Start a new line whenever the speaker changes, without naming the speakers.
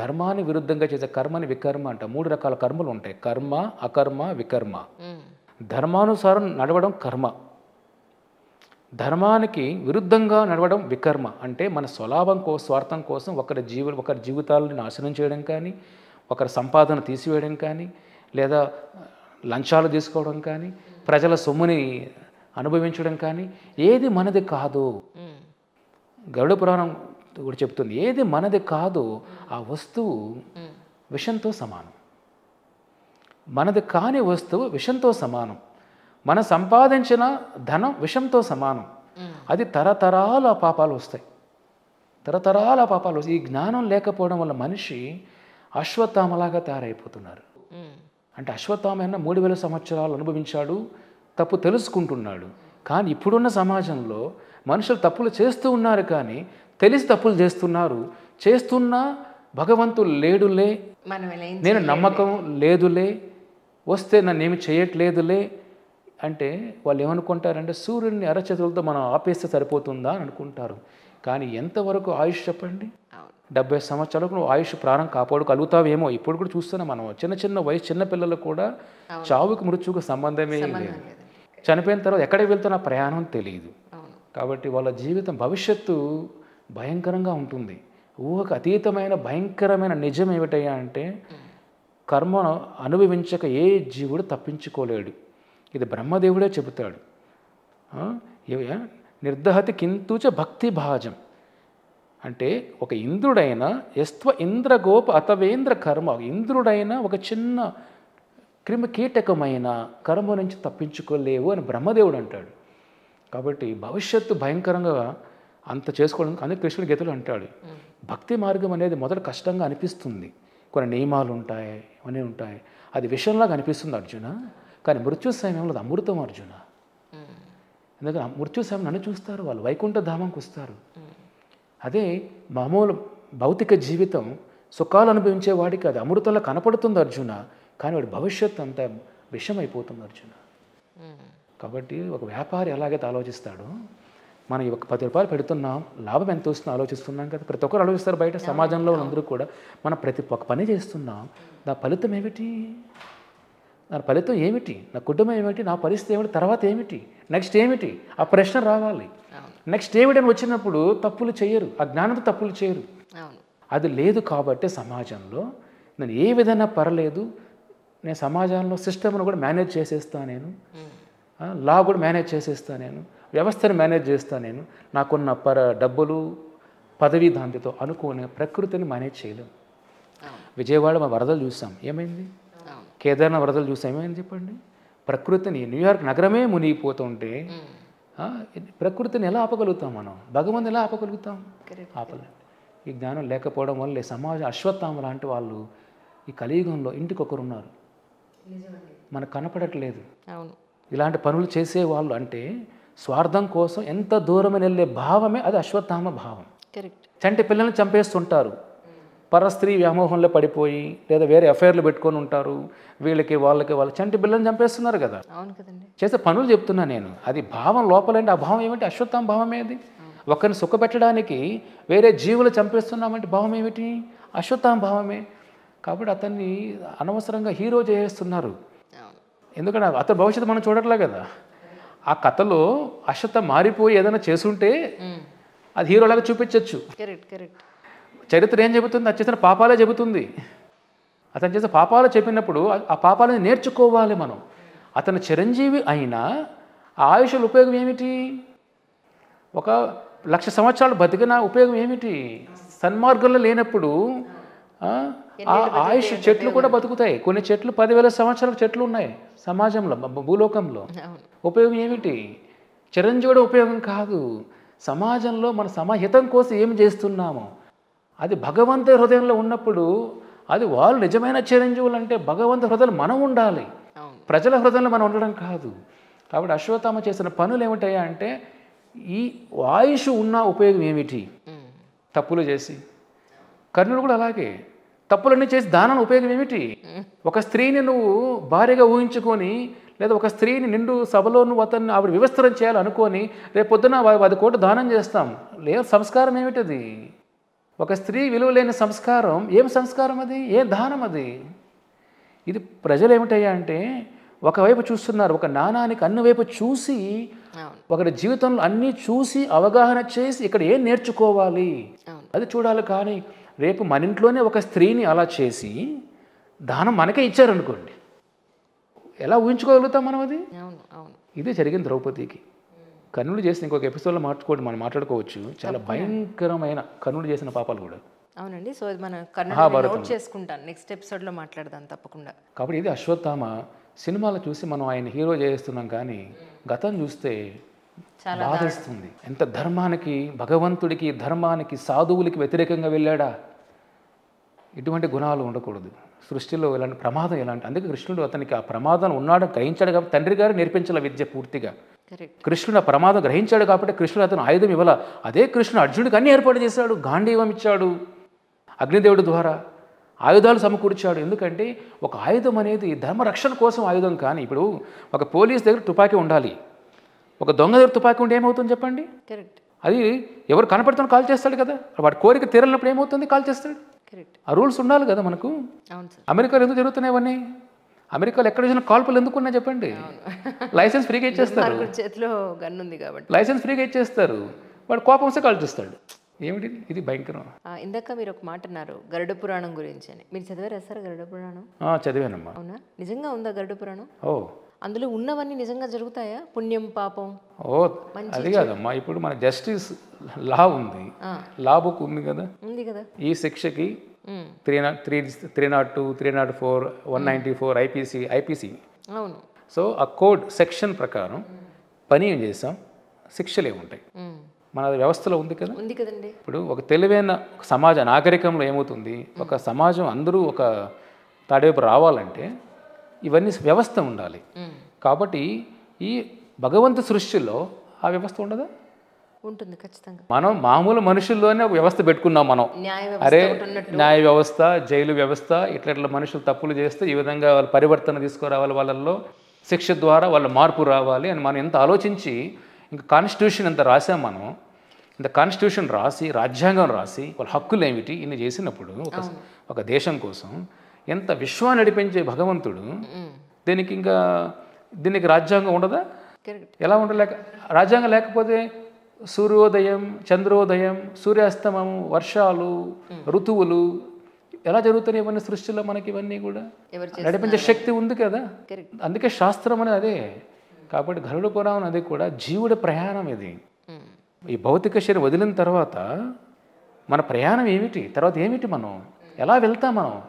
ధర్మాన్ని విరుద్ధంగా చేసే కర్మని వికర్మ అంట మూడు రకాల కర్మలు ఉంటాయి కర్మ అకర్మ వికర్మ ధర్మానుసారం నడవడం కర్మ ధర్మానికి విరుద్ధంగా నడవడం వికర్మ అంటే మన స్వలాభం కోసం స్వార్థం కోసం ఒకరి జీవ ఒకరి జీవితాలను నాశనం చేయడం కానీ ఒకరి సంపాదన తీసివేయడం కానీ లేదా లంచాలు తీసుకోవడం కానీ ప్రజల సొమ్ముని అనుభవించడం కానీ ఏది మనది కాదు గరుడ పురాణం కూడా చెప్తుంది ఏది మనది కాదో ఆ వస్తువు విషంతో సమానం మనది కాని వస్తువు విషంతో సమానం మనం సంపాదించిన ధనం విషంతో సమానం అది తరతరాల పాపాలు వస్తాయి తరతరాల పాపాలు వస్తాయి ఈ జ్ఞానం లేకపోవడం వల్ల మనిషి అశ్వత్థామలాగా తయారైపోతున్నారు అంటే అశ్వత్థామ మూడు వేల సంవత్సరాలు అనుభవించాడు తప్పు తెలుసుకుంటున్నాడు కానీ ఇప్పుడున్న సమాజంలో మనుషులు తప్పులు చేస్తూ ఉన్నారు కానీ తెలిసి తప్పులు చేస్తున్నారు చేస్తున్నా భగవంతుడు లేడులే నేను నమ్మకం లేదులే వస్తే నన్ను ఏమి చేయట్లేదులే అంటే వాళ్ళు ఏమనుకుంటారంటే సూర్యుడిని అరచతులతో మనం ఆపేస్తే సరిపోతుందా అని అనుకుంటారు కానీ ఎంతవరకు ఆయుష్ చెప్పండి డెబ్బై సంవత్సరాలకు నువ్వు ఆయుష్ ప్రాణం కాపాడుకలుగుతావేమో ఇప్పుడు కూడా చూస్తున్నాం మనం చిన్న చిన్న వయసు చిన్న పిల్లలు కూడా చావుకి మృత్యుకు సంబంధమే లేదు చనిపోయిన తర్వాత ఎక్కడికి వెళ్తున్న ప్రయాణం తెలియదు కాబట్టి వాళ్ళ జీవితం భవిష్యత్తు భయంకరంగా ఉంటుంది ఊహకు అతీతమైన భయంకరమైన నిజం ఏమిటయ్యా అంటే కర్మను అనుభవించక ఏ జీవుడు తప్పించుకోలేడు ఇది బ్రహ్మదేవుడే చెబుతాడు నిర్దహతి కింతూచ భక్తి భాజం అంటే ఒక ఇంద్రుడైన యస్త్వ ఇంద్రగోప అతవేంద్ర కర్మ ఇంద్రుడైన ఒక చిన్న క్రిమికీటకమైన కర్మ నుంచి తప్పించుకోలేవు అని బ్రహ్మదేవుడు అంటాడు కాబట్టి భవిష్యత్తు భయంకరంగా అంత చేసుకోవడం కానీ కృష్ణుడు గీతలు అంటాడు భక్తి మార్గం అనేది మొదట కష్టంగా అనిపిస్తుంది కొన్ని నియమాలు ఉంటాయి ఇవన్నీ ఉంటాయి అది విషయంలాగా అనిపిస్తుంది అర్జున కానీ మృత్యు సమయంలో అది అమృతం అర్జున ఎందుకంటే మృత్యు సమయం నన్ను చూస్తారు వాళ్ళు వైకుంఠ ధామంకి వస్తారు అదే మామూలు భౌతిక జీవితం సుఖాలు అనుభవించే వాడికి అది అమృతంలో కనపడుతుంది అర్జున కానీ వాడి భవిష్యత్తు అంతా విషమైపోతుంది అర్జున కాబట్టి ఒక వ్యాపారి ఎలాగైతే ఆలోచిస్తాడో మనం ఒక పది రూపాయలు పెడుతున్నాం లాభం ఎంత వస్తుందో ఆలోచిస్తున్నాం కదా ప్రతి ఒక్కరు ఆలోచిస్తారు బయట సమాజంలో అందరూ కూడా మనం ప్రతి ఒక్క పని చేస్తున్నాం నా ఫలితం ఏమిటి నా ఫలితం ఏమిటి నా కుటుంబం ఏమిటి నా పరిస్థితి ఏమిటి తర్వాత ఏమిటి నెక్స్ట్ ఏమిటి ఆ ప్రశ్న రావాలి నెక్స్ట్ ఏమిటి అని వచ్చినప్పుడు తప్పులు చేయరు ఆ జ్ఞానంతో తప్పులు చేయరు అది లేదు కాబట్టి సమాజంలో నేను ఏ విధంగా పర్లేదు నేను సమాజంలో సిస్టమ్ను కూడా మేనేజ్ చేసేస్తాను నేను లా కూడా మేనేజ్ చేసేస్తాను నేను వ్యవస్థను మేనేజ్ చేస్తాను నేను నాకున్న పర డబ్బులు పదవి దాంతితో అనుకుని ప్రకృతిని మేనేజ్ చేయలేము విజయవాడ మా వరదలు చూసాం ఏమైంది కేదార్నాథ్ వరదలు చూసాం ఏమైంది చెప్పండి ప్రకృతిని న్యూయార్క్ నగరమే మునిగిపోతుంటే ప్రకృతిని ఎలా ఆపగలుగుతాం మనం భగవంతుని ఎలా ఆపగలుగుతాం ఆపలేదు ఈ జ్ఞానం లేకపోవడం వల్ల సమాజ అశ్వత్థామ లాంటి వాళ్ళు ఈ కలియుగంలో ఇంటికొకరున్నారు మనకు కనపడట్లేదు అవును ఇలాంటి పనులు చేసేవాళ్ళు అంటే స్వార్థం కోసం ఎంత దూరమైన వెళ్ళే భావమే అది అశ్వత్థామ భావం చంటి పిల్లల్ని చంపేస్తుంటారు పరస్త్రీ వ్యామోహంలో పడిపోయి లేదా వేరే అఫైర్లు పెట్టుకొని ఉంటారు వీళ్ళకి వాళ్ళకి వాళ్ళు చంటి పిల్లల్ని చంపేస్తున్నారు కదా చేసే పనులు చెప్తున్నా నేను అది భావం లోపలంటే ఆ భావం ఏమిటి అశ్వత్థామ భావం ఏది ఒకరిని సుఖపెట్టడానికి వేరే జీవులు చంపేస్తున్నామంటే భావం ఏమిటి అశ్వత్థామ భావమే కాబట్టి అతన్ని అనవసరంగా హీరో చేస్తున్నారు ఎందుకంటే అతను భవిష్యత్తు మనం చూడట్లే కదా ఆ కథలో అశ్వత మారిపోయి ఏదైనా చేసుంటే అది హీరోలాగా చూపించవచ్చు చరిత్ర ఏం చెబుతుంది అది చేసిన పాపాలే చెబుతుంది అతను చేసిన పాపాలు చెప్పినప్పుడు ఆ పాపాలని నేర్చుకోవాలి మనం అతను చిరంజీవి అయినా ఆ ఆయుషుల ఉపయోగం ఏమిటి ఒక లక్ష సంవత్సరాలు బతికిన ఉపయోగం ఏమిటి సన్మార్గంలో లేనప్పుడు ఆయుష్ చెట్లు కూడా బతుకుతాయి కొన్ని చెట్లు పదివేల సంవత్సరాల చెట్లు ఉన్నాయి సమాజంలో భూలోకంలో ఉపయోగం ఏమిటి చిరంజీవుడు ఉపయోగం కాదు సమాజంలో మన సమాహితం కోసం ఏం చేస్తున్నాము అది భగవంతు హృదయంలో ఉన్నప్పుడు అది వాళ్ళు నిజమైన చిరంజీవులు అంటే భగవంతు హృదయం మనం ఉండాలి ప్రజల హృదయంలో మనం ఉండడం కాదు కాబట్టి అశ్వత్థామ చేసిన పనులు ఏమిటయ్యా అంటే ఈ ఆయుష్ ఉన్న ఉపయోగం ఏమిటి తప్పులు చేసి కర్ణుడు కూడా అలాగే తప్పులన్నీ చేసి దానం ఉపయోగం ఏమిటి ఒక స్త్రీని నువ్వు భార్యగా ఊహించుకొని లేదా ఒక స్త్రీని నిండు సభలో నువ్వు అతన్ని ఆవిడ వివస్త్రం చేయాలనుకొని రేపు పొద్దున పది కోట్లు దానం చేస్తాం లేదు సంస్కారం ఏమిటి అది ఒక స్త్రీ విలువ లేని సంస్కారం ఏం సంస్కారం అది ఏ దానం అది ఇది ప్రజలు ఏమిటయ్యా అంటే ఒకవైపు చూస్తున్నారు ఒక నాణానికి అన్ని వైపు చూసి ఒకటి జీవితంలో అన్నీ చూసి అవగాహన చేసి ఇక్కడ ఏం నేర్చుకోవాలి అది చూడాలి కానీ రేపు మన ఇంట్లోనే ఒక స్త్రీని అలా చేసి దానం మనకే ఇచ్చారనుకోండి ఎలా ఊహించుకోగలుగుతాం మనం అది ఇదే జరిగింది ద్రౌపదికి కర్ణుడు చేసిన ఇంకొక ఎపిసోడ్లో మార్చుకోండి మనం మాట్లాడుకోవచ్చు చాలా భయంకరమైన కర్ణుడు చేసిన పాపాలు కూడా అవునండి సో మన నోట్ చేసుకుంటాను నెక్స్ట్ ఎపిసోడ్లో మాట్లాడదాం తప్పకుండా కాబట్టి ఇది అశ్వత్థామ సినిమాలు చూసి మనం ఆయన హీరో చేస్తున్నాం కానీ గతం చూస్తే బాధిస్తుంది ఎంత ధర్మానికి భగవంతుడికి ధర్మానికి సాధువులకి వ్యతిరేకంగా వెళ్ళాడా ఎటువంటి గుణాలు ఉండకూడదు సృష్టిలో ఇలాంటి ప్రమాదం ఎలాంటి అందుకే కృష్ణుడు అతనికి ఆ ప్రమాదం ఉన్నాడు గ్రహించాడు కాబట్టి తండ్రి గారు నేర్పించాల విద్య పూర్తిగా కృష్ణుడు ఆ ప్రమాదం గ్రహించాడు కాబట్టి కృష్ణుడు అతను ఆయుధం ఇవ్వాల అదే కృష్ణుడు అర్జునుడికి అన్ని ఏర్పాటు చేశాడు గాంధీవం ఇచ్చాడు అగ్నిదేవుడి ద్వారా ఆయుధాలు సమకూర్చాడు ఎందుకంటే ఒక ఆయుధం అనేది ధర్మ రక్షణ కోసం ఆయుధం కానీ ఇప్పుడు ఒక పోలీస్ దగ్గర తుపాకీ ఉండాలి ఒక దొంగ దగ్గర తుపాకీ ఉంటే ఏమవుతుంది చెప్పండి అది ఎవరు కనపడుతున్న కాల్ చేస్తాడు కదా వాడి కోరిక తీరలినప్పుడు ఏమవుతుంది కాల్ చేస్తాడు ఆ రూల్స్ ఉండాలి కదా మనకు అమెరికాలో ఎందుకు జరుగుతున్నాయి అవన్నీ అమెరికాలో ఎక్కడ చూసిన కాల్పులు ఎందుకు ఉన్నాయి చెప్పండి లైసెన్స్ ఫ్రీగా ఇచ్చేస్తారు చేతిలో గన్ ఉంది కాబట్టి లైసెన్స్ ఫ్రీగా ఇచ్చేస్తారు వాడు కోపం వస్తే కాల్చిస్తాడు ఏమిటి ఇది భయంకరం ఇందాక మీరు ఒక మాట అన్నారు గరుడ పురాణం గురించి అని మీరు చదివారు సార్ గరుడ పురాణం చదివానమ్మా అవునా నిజంగా ఉందా గరుడ పురాణం ఓ అందులో ఉన్నవన్నీ నిజంగా జరుగుతాయా పుణ్యం పాపం ఓ అది కాదమ్మా ఇప్పుడు మన జస్టిస్ లా ఉంది లా బుక్ ఉంది కదా ఉంది కదా ఈ శిక్షకి three not three three not two three not four one ninety four IPC IPC అవును సో ఆ కోడ్ సెక్షన్ ప్రకారం పని ఏం చేసాం శిక్షలు ఏముంటాయి మన వ్యవస్థలో ఉంది కదా ఉంది కదండి ఇప్పుడు ఒక తెలివైన సమాజ నాగరికంలో ఏమవుతుంది ఒక సమాజం అందరూ ఒక తాడేపు రావాలంటే ఇవన్నీ వ్యవస్థ ఉండాలి కాబట్టి ఈ భగవంతు సృష్టిలో ఆ వ్యవస్థ ఉండదా ఉంటుంది ఖచ్చితంగా మనం మామూలు మనుషుల్లోనే ఒక వ్యవస్థ పెట్టుకున్నాం మనం అరే న్యాయ వ్యవస్థ జైలు వ్యవస్థ ఇట్ల ఇట్ల మనుషులు తప్పులు చేస్తే ఈ విధంగా వాళ్ళు పరివర్తన తీసుకురావాలి వాళ్ళల్లో శిక్ష ద్వారా వాళ్ళ మార్పు రావాలి అని మనం ఎంత ఆలోచించి ఇంకా కాన్స్టిట్యూషన్ ఎంత రాసాం మనం ఇంత కాన్స్టిట్యూషన్ రాసి రాజ్యాంగం రాసి వాళ్ళ హక్కులు ఏమిటి ఇన్ని చేసినప్పుడు ఒక ఒక దేశం కోసం ఎంత విశ్వాన్ని నడిపించే భగవంతుడు దీనికి ఇంకా దీనికి రాజ్యాంగం ఉండదా ఎలా ఉండలేక రాజ్యాంగం లేకపోతే సూర్యోదయం చంద్రోదయం సూర్యాస్తమం వర్షాలు ఋతువులు ఎలా జరుగుతున్నాయి ఇవన్నీ సృష్టిలో మనకి ఇవన్నీ కూడా నడిపించే శక్తి ఉంది కదా అందుకే శాస్త్రం అనేది అదే కాబట్టి గరుడు పురాణం అనేది కూడా జీవుడి ప్రయాణం ఇది ఈ భౌతిక శరీరం వదిలిన తర్వాత మన ప్రయాణం ఏమిటి తర్వాత ఏమిటి మనం ఎలా వెళ్తాం మనం